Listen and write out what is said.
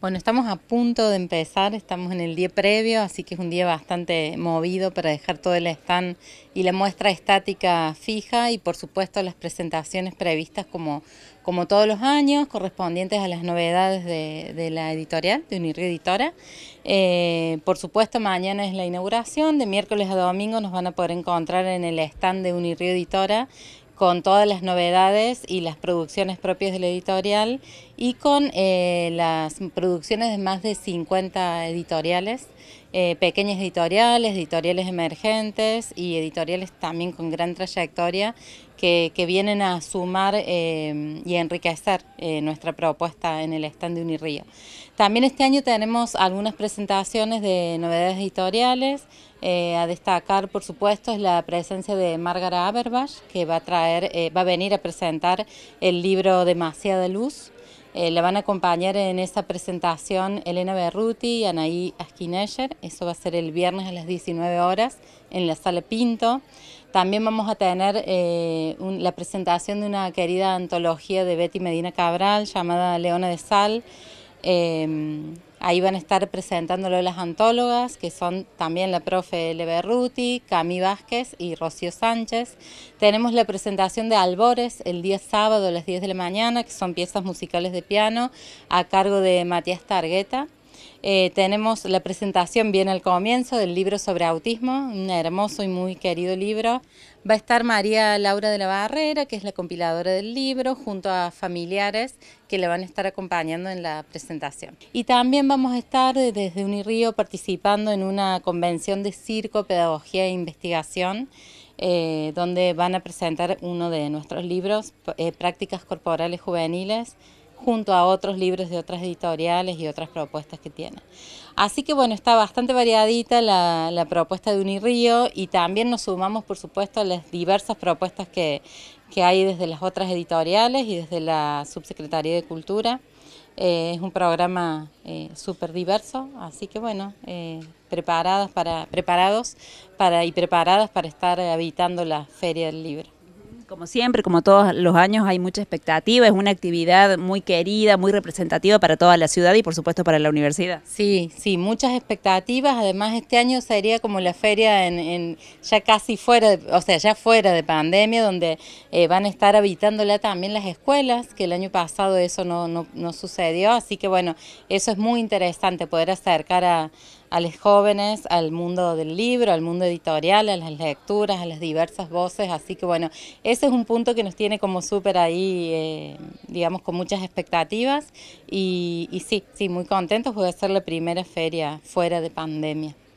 Bueno, estamos a punto de empezar, estamos en el día previo, así que es un día bastante movido para dejar todo el stand y la muestra estática fija y por supuesto las presentaciones previstas como, como todos los años, correspondientes a las novedades de, la editorial, de Unirio Editora. Eh, por supuesto, mañana es la inauguración, de miércoles a domingo nos van a poder encontrar en el stand de Unirio Editora con todas las novedades y las producciones propias de la editorial y con eh, las producciones de más de 50 editoriales eh, pequeñas editoriales, editoriales emergentes y editoriales también con gran trayectoria que, vienen a sumar eh, y enriquecer eh, nuestra propuesta en el stand de Unirío. También este año tenemos algunas presentaciones de novedades editoriales. a destacar, por supuesto, es la presencia de Margaret Averbach, que va a, traer, va a venir a presentar el libro Demasiada Luz. Eh, la van a acompañar en esta presentación Elena Berruti y Anaí Asquineyer. Eso va a ser el viernes a las 19 horas en la Sala Pinto. También vamos a tener eh, la presentación de una querida antología de Betty Medina Cabral llamada Leona de Sal. Eh, Ahí van a estar presentándolo las antólogas, que son también la profe Leberruti, Cami Vázquez y Rocío Sánchez. Tenemos la presentación de Albores el día sábado a las 10 de la mañana, que son piezas musicales de piano a cargo de Matías Targueta. Eh, tenemos la presentación bien al comienzo del libro sobre autismo, un hermoso y muy querido libro. Va a estar María Laura de la Barrera, que es la compiladora del libro, junto a familiares que le van a estar acompañando en la presentación. Y también vamos a estar desde Unirío participando en una convención de circo, pedagogía e investigación eh, donde van a presentar uno de nuestros libros, eh, Prácticas Corporales Juveniles, junto a otros libros de otras editoriales y otras propuestas que tiene. Así que bueno, está bastante variadita la, propuesta de Unirío y también nos sumamos, por supuesto, a las diversas propuestas que, hay desde las otras editoriales y desde la Subsecretaría de Cultura. Eh, es un programa eh, súper diverso, así que bueno, eh, preparadas para, preparados para, y preparadas para estar habitando la Feria del Libro. Como siempre, como todos los años, hay mucha expectativa. Es una actividad muy querida, muy representativa para toda la ciudad y, por supuesto, para la universidad. Sí, sí, muchas expectativas. Además, este año sería como la feria en, ya casi fuera, o sea, ya fuera de pandemia, donde eh, van a estar habitándola también las escuelas, que el año pasado eso no, no, no sucedió. Así que, bueno, eso es muy interesante, poder acercar a a los jóvenes, al mundo del libro, al mundo editorial, a las lecturas, a las diversas voces. Así que bueno, ese es un punto que nos tiene como súper ahí, eh, digamos, con muchas expectativas. Y, y sí, sí, muy contentos. Voy a hacer la primera feria fuera de pandemia.